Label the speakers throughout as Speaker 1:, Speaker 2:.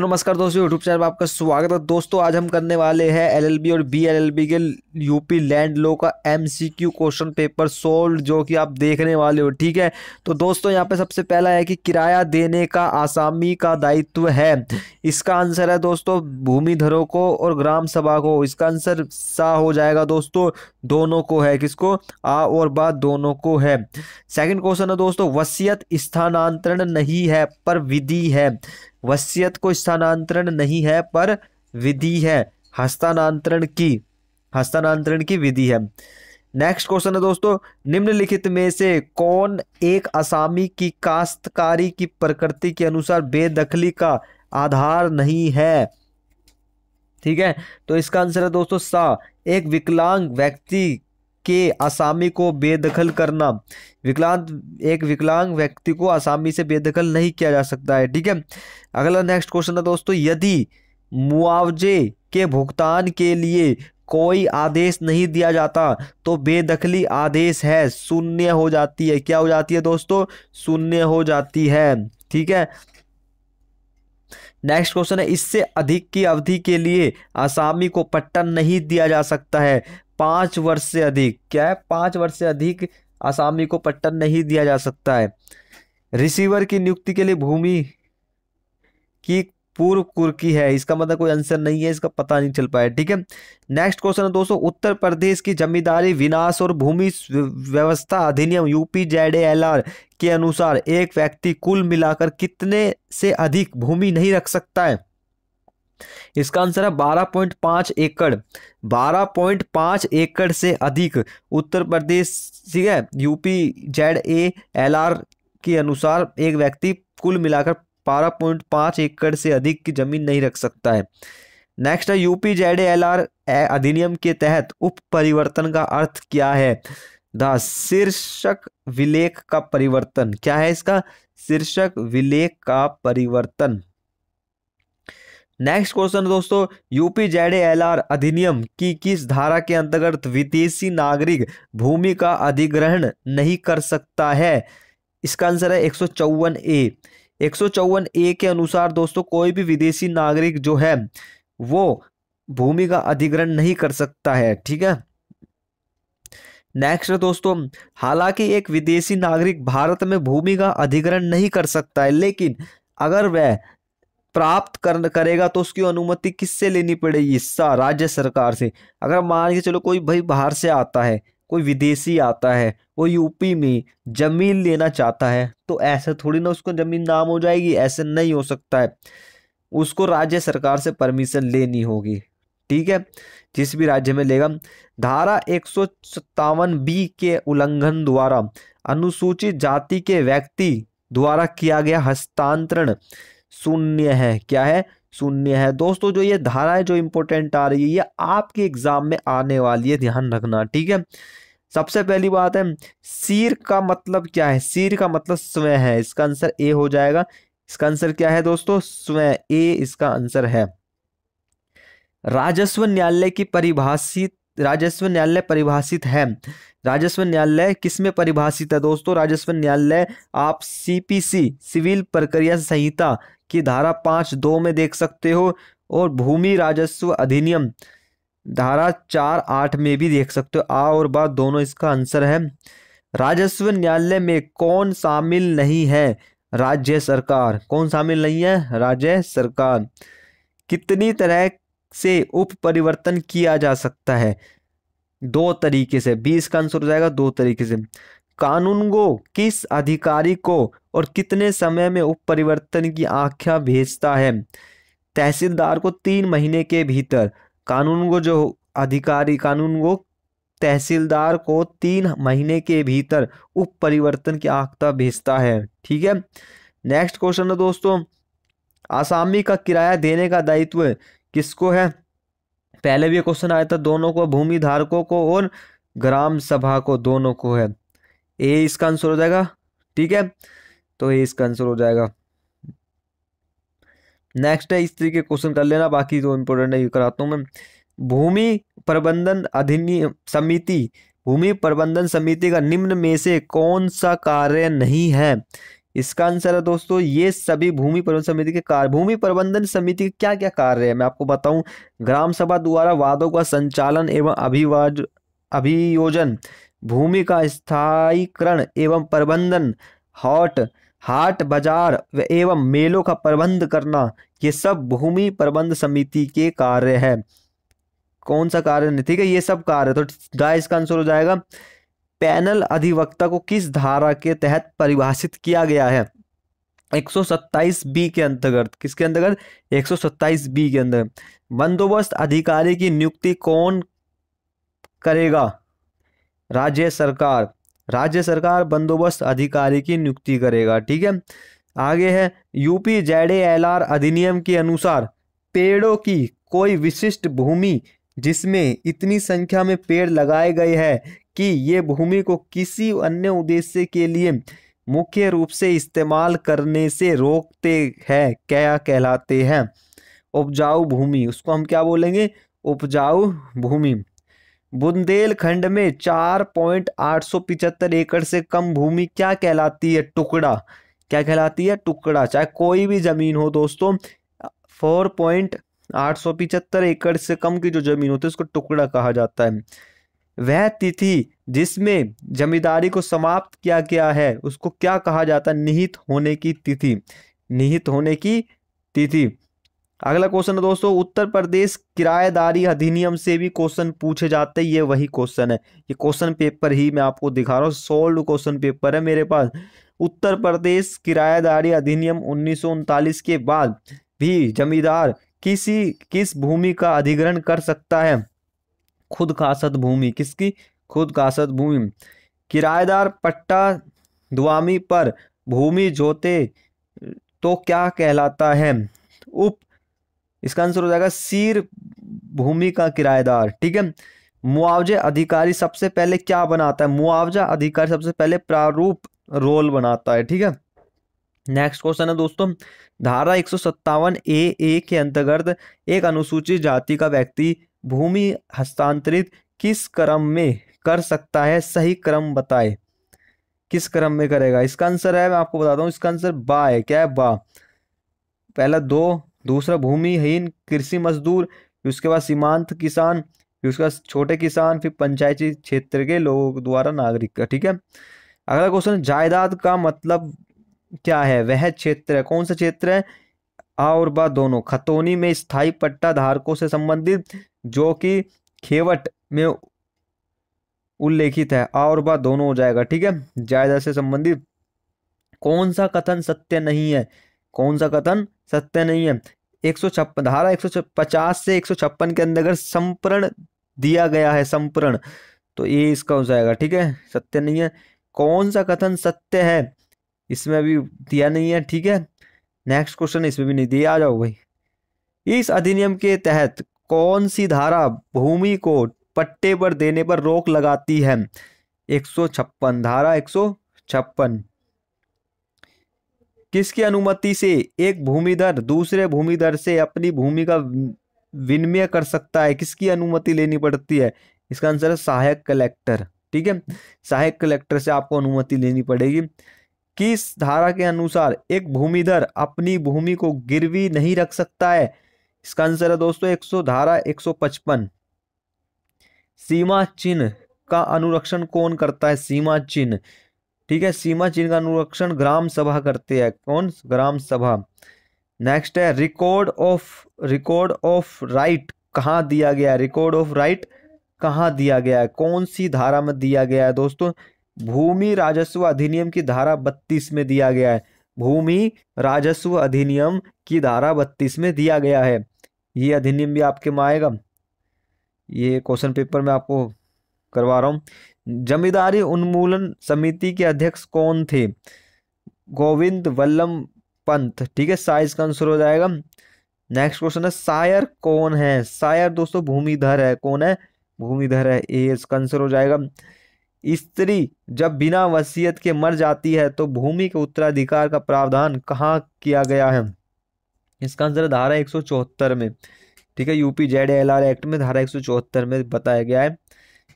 Speaker 1: तो नमस्कार दोस्तों यूट्यूब चैनल में आपका स्वागत है दोस्तों आज हम करने वाले हैं एलएलबी और बी के यूपी लैंड लो का एमसीक्यू क्वेश्चन पेपर सोल्व जो कि आप देखने वाले हो ठीक है तो दोस्तों यहाँ पे सबसे पहला है कि किराया देने का आसामी का दायित्व है इसका आंसर है दोस्तों भूमिधरों को और ग्राम सभा को इसका आंसर सा हो जाएगा दोस्तों दोनों को है किसको आ और बा दोनों को है सेकेंड क्वेश्चन है दोस्तों वसीयत स्थानांतरण नहीं है पर विधि है वसीयत को स्थानांतरण नहीं है पर विधि है हस्तानांतरण की हस्तानांतरण की विधि है नेक्स्ट क्वेश्चन है दोस्तों निम्नलिखित में से कौन एक असामी की काश्तकारी की प्रकृति के अनुसार बेदखली का आधार नहीं है ठीक है तो इसका आंसर है दोस्तों सा एक विकलांग व्यक्ति के आसामी को बेदखल करना विकलांग एक विकलांग व्यक्ति को आसामी से बेदखल नहीं किया जा सकता है ठीक है अगला नेक्स्ट क्वेश्चन है दोस्तों यदि मुआवजे के भुगतान के लिए कोई आदेश नहीं दिया जाता तो बेदखली आदेश है शून्य हो जाती है क्या हो जाती है दोस्तों शून्य हो जाती है ठीक है नेक्स्ट क्वेश्चन है इससे अधिक की अवधि के लिए आसामी को पट्टन नहीं दिया जा सकता है पाँच वर्ष से अधिक क्या है पाँच वर्ष से अधिक आसामी को पट्टन नहीं दिया जा सकता है रिसीवर की नियुक्ति के लिए भूमि की पूर्व कुर्की है इसका मतलब कोई आंसर नहीं है इसका पता नहीं चल पाया ठीक है नेक्स्ट क्वेश्चन है दोस्तों उत्तर प्रदेश की जमींदारी विनाश और भूमि व्यवस्था अधिनियम यूपी जेड एल आर के अनुसार एक व्यक्ति कुल मिलाकर कितने से अधिक भूमि नहीं रख सकता है इसका आंसर है बारह पॉइंट पाँच एकड़ बारह पॉइंट पाँच एकड़ से अधिक उत्तर प्रदेश ठीक है UP Z A L R के अनुसार एक व्यक्ति कुल मिलाकर बारह पॉइंट पाँच एकड़ से अधिक की जमीन नहीं रख सकता है नेक्स्ट है यूपी जेड एल आर अधिनियम के तहत उप परिवर्तन का अर्थ क्या है द शीर्षक विलेख का परिवर्तन क्या है इसका शीर्षक विलेख का परिवर्तन नेक्स्ट क्वेश्चन दोस्तों यूपी जेड एल आर अधिनियम की किस धारा के अंतर्गत विदेशी नागरिक भूमि का अधिग्रहण नहीं कर सकता है इसका आंसर है एक सौ चौवन ए एक ए के अनुसार दोस्तों कोई भी विदेशी नागरिक जो है वो भूमि का अधिग्रहण नहीं कर सकता है ठीक है नेक्स्ट दोस्तों हालांकि एक विदेशी नागरिक भारत में भूमि का अधिग्रहण नहीं कर सकता है लेकिन अगर वह प्राप्त कर करेगा तो उसकी अनुमति किससे लेनी पड़ेगी हिस्सा राज्य सरकार से अगर मान के चलो कोई भाई बाहर से आता है कोई विदेशी आता है वो यूपी में ज़मीन लेना चाहता है तो ऐसे थोड़ी ना उसको ज़मीन नाम हो जाएगी ऐसे नहीं हो सकता है उसको राज्य सरकार से परमिशन लेनी होगी ठीक है जिस भी राज्य में लेगा धारा एक बी के उल्लंघन द्वारा अनुसूचित जाति के व्यक्ति द्वारा किया गया हस्तांतरण शून्य है क्या है शून्य है दोस्तों जो ये धारा जो इंपॉर्टेंट आ रही है ये आपके एग्जाम में आने वाली है ध्यान रखना ठीक है सबसे पहली बात है सिर का मतलब क्या है सिर का मतलब स्वयं है इसका आंसर ए हो जाएगा इसका आंसर क्या है दोस्तों स्वयं ए इसका आंसर है राजस्व न्यायालय की परिभाषित राजस्व न्यायालय परिभाषित है राजस्व न्यायालय किसमें परिभाषित है दोस्तों राजस्व न्यायालय आप सीपीसी सिविल प्रक्रिया संहिता की धारा पाँच दो में देख सकते हो और भूमि राजस्व अधिनियम धारा चार आठ में भी देख सकते हो आ और बा दोनों इसका आंसर है राजस्व न्यायालय में कौन शामिल नहीं है राज्य सरकार कौन शामिल नहीं है राज्य सरकार कितनी तरह से उप परिवर्तन किया जा सकता है दो तरीके से बीस का आंसर हो जाएगा दो तरीके से कानून को किस अधिकारी को और कितने समय में उप परिवर्तन की आख्या भेजता है तहसीलदार को तीन महीने के भीतर कानून को जो अधिकारी कानून को तहसीलदार को तीन महीने के भीतर उप परिवर्तन की आख्या भेजता है ठीक है नेक्स्ट क्वेश्चन है दोस्तों आसामी का किराया देने का दायित्व किसको है पहले भी क्वेश्चन आया था दोनों को भूमि धारकों को और ग्राम सभा को दोनों को है ए इसका आंसर हो जाएगा ठीक है तो ए इसका आंसर हो जाएगा नेक्स्ट है इस तरीके क्वेश्चन कर लेना बाकी जो इम्पोर्टेंट है ये कराता हूँ मैं भूमि प्रबंधन अधिनियम समिति भूमि प्रबंधन समिति का निम्न में से कौन सा कार्य नहीं है इसका आंसर है दोस्तों ये सभी भूमि प्रबंधन समिति के कार्य भूमि प्रबंधन समिति के क्या क्या कार्य है मैं आपको बताऊं ग्राम सभा द्वारा वादों का संचालन एवं अभिवाज अभियोजन भूमि का स्थायीकरण एवं प्रबंधन हॉट हाट बाजार एवं मेलों का प्रबंध करना ये सब भूमि प्रबंध समिति के कार्य है कौन सा कार्य नहीं ठीक है ये सब कार्य तो गाय इसका आंसर हो जाएगा पैनल अधिवक्ता को किस धारा के तहत परिभाषित किया गया है 127 बी के अंतर्गत किसके अंतर्गत 127 बी के अंदर बंदोबस्त अधिकारी की नियुक्ति कौन करेगा राज्य सरकार राज्य सरकार बंदोबस्त अधिकारी की नियुक्ति करेगा ठीक है आगे है यूपी जेड एल आर अधिनियम के अनुसार पेड़ों की कोई विशिष्ट भूमि जिसमें इतनी संख्या में पेड़ लगाए गए हैं कि ये भूमि को किसी अन्य उद्देश्य के लिए मुख्य रूप से इस्तेमाल करने से रोकते हैं क्या कहलाते हैं उपजाऊ भूमि उसको हम क्या बोलेंगे उपजाऊ भूमि बुंदेलखंड में चार पॉइंट आठ सौ पिचहत्तर एकड़ से कम भूमि क्या कहलाती है टुकड़ा क्या कहलाती है टुकड़ा चाहे कोई भी ज़मीन हो दोस्तों फोर पॉइंट आठ सौ पिचहत्तर एकड़ से कम की जो ज़मीन होती है उसको टुकड़ा कहा जाता है वह तिथि जिसमें जमींदारी को समाप्त किया गया है उसको क्या कहा जाता है निहित होने की तिथि निहित होने की तिथि अगला क्वेश्चन है दोस्तों उत्तर प्रदेश किराएदारी अधिनियम से भी क्वेश्चन पूछे जाते हैं ये वही क्वेश्चन है ये क्वेश्चन पेपर ही मैं आपको दिखा रहा हूँ सोल्ड क्वेश्चन पेपर है मेरे पास उत्तर प्रदेश किराएदारी अधिनियम उन्नीस के बाद भी जमींदार किसी किस भूमि का अधिग्रहण कर सकता है खुद खासत भूमि किसकी खुद खासत भूमि किराएदार पट्टा दुआमी पर भूमि जोते तो क्या कहलाता है उप इसका आंसर हो जाएगा सीर भूमि का किराएदार ठीक है मुआवजे अधिकारी सबसे पहले क्या बनाता है मुआवजा अधिकारी सबसे पहले प्रारूप रोल बनाता है ठीक है नेक्स्ट क्वेश्चन है दोस्तों धारा एक ए ए के अंतर्गत एक अनुसूचित जाति का व्यक्ति भूमि हस्तांतरित किस क्रम में कर सकता है सही क्रम बताए किस क्रम में करेगा इसका आंसर है मैं आपको बताता हूँ इसका आंसर बा है क्या है बा पहला दो दूसरा भूमिहीन कृषि मजदूर फिर उसके बाद सीमांत किसान फिर उसके बाद छोटे किसान फिर पंचायती क्षेत्र के लोगों द्वारा नागरिक का ठीक है अगला क्वेश्चन जायदाद का मतलब क्या है वह क्षेत्र है कौन सा क्षेत्र है आ और बा दोनों खतौनी में स्थायी पट्टा धारकों से संबंधित जो कि खेवट में उल्लेखित है आ और बा दोनों हो जाएगा ठीक है जायदाद से संबंधित कौन सा कथन सत्य नहीं है कौन सा कथन सत्य नहीं है एक सौ छप्पन धारा एक सौ पचास से एक सौ छप्पन के अगर संपरण दिया गया है संपूर्ण तो ये इसका हो जाएगा ठीक है सत्य नहीं है कौन सा कथन सत्य है इसमें अभी दिया नहीं है ठीक है नेक्स्ट क्वेश्चन इसमें भी नहीं दिया आ जाओ भाई इस अधिनियम के तहत कौन सी धारा भूमि को पट्टे पर देने पर रोक लगाती है एक सौ छप्पन धारा एक सौ छप्पन किसकी अनुमति से एक भूमिधर दूसरे भूमिधर से अपनी भूमि का विनिमय कर सकता है किसकी अनुमति लेनी पड़ती है इसका आंसर है सहायक कलेक्टर ठीक है सहायक कलेक्टर से आपको अनुमति लेनी पड़ेगी किस धारा के अनुसार एक भूमिधर अपनी भूमि को गिरवी नहीं रख सकता है इसका आंसर है दोस्तों सौ धारा पचपन सीमा चिन्ह का अनुरक्षण कौन करता है सीमा चिन्ह ठीक है सीमा चिन्ह का अनुरक्षण ग्राम सभा करते हैं कौन ग्राम सभा नेक्स्ट है record of record of right कहाँ दिया गया है रिकॉर्ड ऑफ राइट कहाँ दिया गया है कौन सी धारा में दिया गया है दोस्तों भूमि राजस्व अधिनियम की धारा बत्तीस में दिया गया है भूमि राजस्व अधिनियम की धारा बत्तीस में दिया गया है ये अधिनियम भी आपके में आएगा ये क्वेश्चन पेपर में आपको करवा रहा हूँ जमींदारी उन्मूलन समिति के अध्यक्ष कौन थे गोविंद वल्लम पंत ठीक है साइज का आंसर हो जाएगा नेक्स्ट क्वेश्चन है सायर कौन है सायर दोस्तों भूमिधर है कौन है भूमिधर है ए इसका आंसर हो जाएगा स्त्री जब बिना वसीयत के मर जाती है तो भूमि के उत्तराधिकार का प्रावधान कहाँ किया गया है इसका आंसर धारा एक में ठीक है UP Z L R act में धारा एक में बताया गया है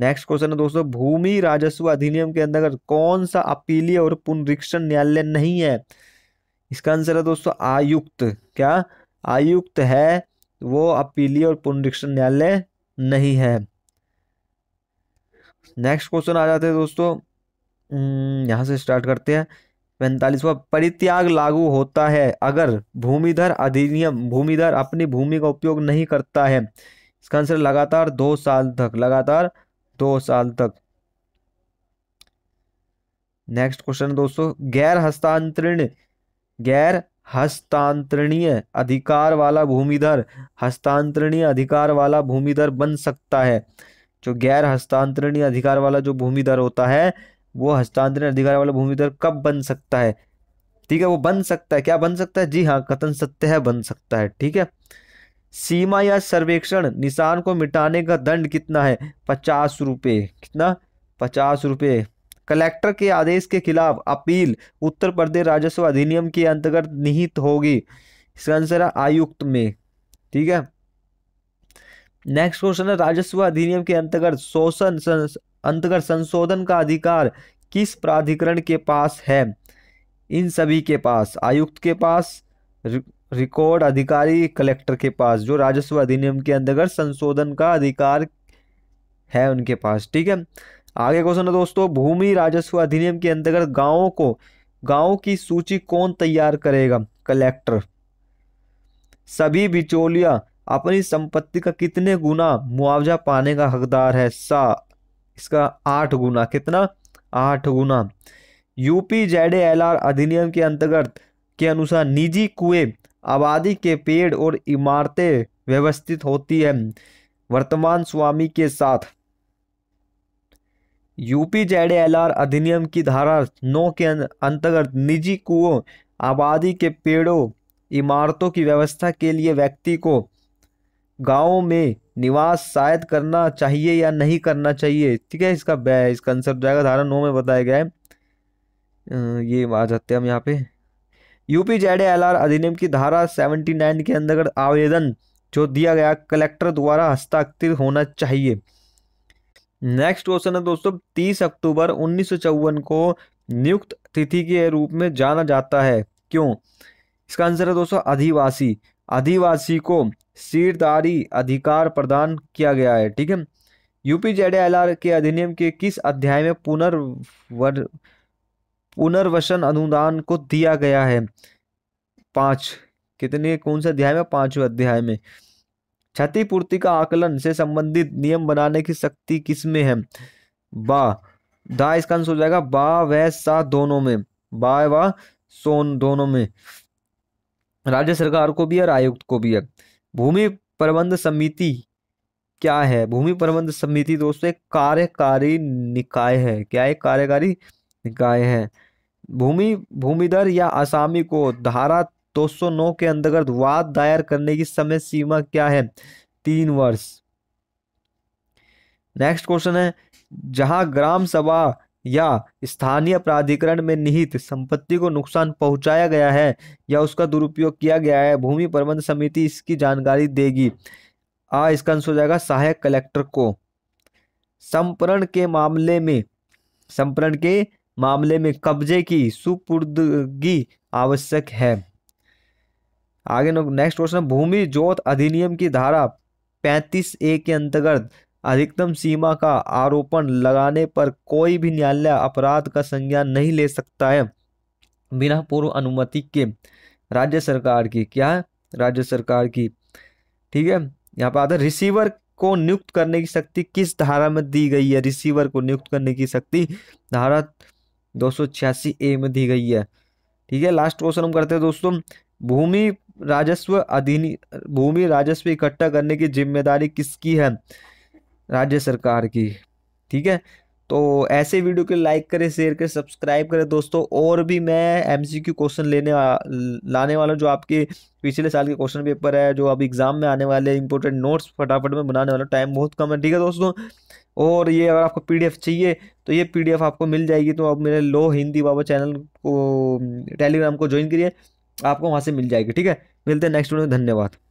Speaker 1: नेक्स्ट क्वेश्चन है दोस्तों भूमि राजस्व अधिनियम के अंतर्गत कौन सा अपीलीय और पुनरीक्षण न्यायालय नहीं है इसका आंसर है दोस्तों आयुक्त क्या आयुक्त है वो अपीलीय और पुनरीक्षण न्यायालय नहीं है नेक्स्ट क्वेश्चन आ जाते हैं दोस्तों हम्म, यहाँ से स्टार्ट करते हैं पैंतालीसवा परित्याग लागू होता है अगर भूमिधर अधिनियम भूमिधर अपनी भूमि का उपयोग नहीं करता है इसका आंसर लगातार दो साल तक लगातार दो साल तक नेक्स्ट क्वेश्चन दोस्तों गैर हस्तांतरण गैर हस्तांतरणीय अधिकार वाला भूमिधर हस्तांतरणीय अधिकार वाला भूमिधर बन सकता है जो गैर हस्तांतरणीय अधिकार वाला जो भूमिधर होता है वो हस्तांतरण अधिकार वाला भूमिधर कब बन सकता है ठीक है वो बन सकता है क्या बन सकता है जी हाँ कथन सत्य है बन सकता है ठीक है सीमा या सर्वेक्षण निशान को मिटाने का दंड कितना है पचास रुपये कितना पचास रुपये कलेक्टर के आदेश के खिलाफ अपील उत्तर प्रदेश राजस्व अधिनियम के अंतर्गत निहित होगी इसका आंसर है आयुक्त में ठीक है नेक्स्ट क्वेश्चन है राजस्व अधिनियम के अंतर्गत शोषण अंतर्गत संशोधन का अधिकार किस प्राधिकरण के पास है इन सभी के पास आयुक्त के पास रिकॉर्ड अधिकारी कलेक्टर के पास जो राजस्व अधिनियम के अंतर्गत संशोधन का अधिकार है उनके पास ठीक है आगे क्वेश्चन है दोस्तों भूमि राजस्व अधिनियम के अंतर्गत गांवों को गाँव की सूची कौन तैयार करेगा कलेक्टर सभी बिचौलिया अपनी संपत्ति का कितने गुना मुआवजा पाने का हकदार है सा इसका आठ गुना कितना आठ गुना यूपी जेड एल आर अधिनियम के अंतर्गत के अनुसार निजी कुएं आबादी के पेड़ और इमारतें व्यवस्थित होती है वर्तमान स्वामी के साथ यूपी जेड एल अधिनियम की धारा नौ के अं-, अंतर्गत निजी कुओं आबादी के पेड़ों इमारतों की व्यवस्था के लिए व्यक्ति को गाँव में निवास शायद करना चाहिए या नहीं करना चाहिए ठीक है इसका इसका आंसर जाएगा धारा नौ में बताया गया है ये आ जाते हैं हम यहाँ पे यूपी जेड अधिनियम की धारा 79 के अंतर्गत आवेदन जो दिया गया कलेक्टर द्वारा हस्ताक्षर होना चाहिए नेक्स्ट क्वेश्चन है दोस्तों 30 अक्टूबर उन्नीस को नियुक्त तिथि के रूप में जाना जाता है क्यों इसका आंसर है दोस्तों अधिवासी अधिवासी को सिरदारी अधिकार प्रदान किया गया है ठीक है यूपी जेड के अधिनियम के किस अध्याय में पुनर्वर पुनर्वसन अनुदान को दिया गया है पांच कितने कौन से अध्याय में पांचवें अध्याय में क्षतिपूर्ति का आकलन से संबंधित नियम बनाने की शक्ति किसमें है बा दा इसका आंसर हो जाएगा बा व सा दोनों में बा व सोन दोनों में राज्य सरकार को भी और आयुक्त को भी है भूमि प्रबंध समिति क्या है भूमि प्रबंध समिति दोस्तों एक कार्यकारी निकाय है क्या एक कार्यकारी निकाय है भूमि भूमिधर या आसामी को धारा 209 के अंतर्गत वाद दायर करने की समय सीमा क्या है तीन वर्ष नेक्स्ट क्वेश्चन है जहां ग्राम सभा या स्थानीय प्राधिकरण में निहित संपत्ति को नुकसान पहुंचाया गया है या उसका दुरुपयोग किया गया है भूमि प्रबंध समिति इसकी जानकारी देगी आ इसका आंसर हो जाएगा सहायक कलेक्टर को संपरण के मामले में संपरण के मामले में कब्जे की सुपुर्दगी आवश्यक है आगे नेक्स्ट क्वेश्चन भूमि जोत अधिनियम की धारा पैंतीस ए के अंतर्गत अधिकतम सीमा का आरोपण लगाने पर कोई भी न्यायालय अपराध का संज्ञान नहीं ले सकता है बिना पूर्व अनुमति के राज्य सरकार की क्या है राज्य सरकार की ठीक है यहाँ पर आता है रिसीवर को नियुक्त करने की शक्ति किस धारा में दी गई है रिसीवर को नियुक्त करने की शक्ति धारा दो सौ छियासी ए में दी गई है ठीक है लास्ट क्वेश्चन हम करते हैं दोस्तों भूमि राजस्व अधिनि भूमि राजस्व इकट्ठा करने की जिम्मेदारी किसकी है राज्य सरकार की ठीक है तो ऐसे वीडियो के लाइक करें शेयर करें सब्सक्राइब करें दोस्तों और भी मैं क्यू क्वेश्चन लेने वा, लाने वाला जो आपके पिछले साल के क्वेश्चन पेपर है जो अब एग्ज़ाम में आने वाले इंपॉर्टेंट नोट्स फटाफट में बनाने वाला टाइम बहुत कम है ठीक है दोस्तों और ये अगर आपको पी चाहिए तो ये पी आपको मिल जाएगी तो आप मेरे लो हिंदी बाबा चैनल को टेलीग्राम को ज्वाइन करिए आपको वहाँ से मिल जाएगी ठीक है मिलते हैं नेक्स्ट वीडियो में धन्यवाद